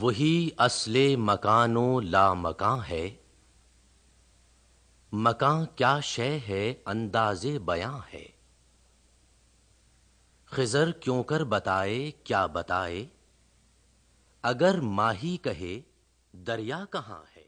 वही असले मकानो ला मकान है मकान क्या शय है अंदाजे बयां है खिजर क्यों कर बताए क्या बताए अगर माही कहे दरिया कहाँ है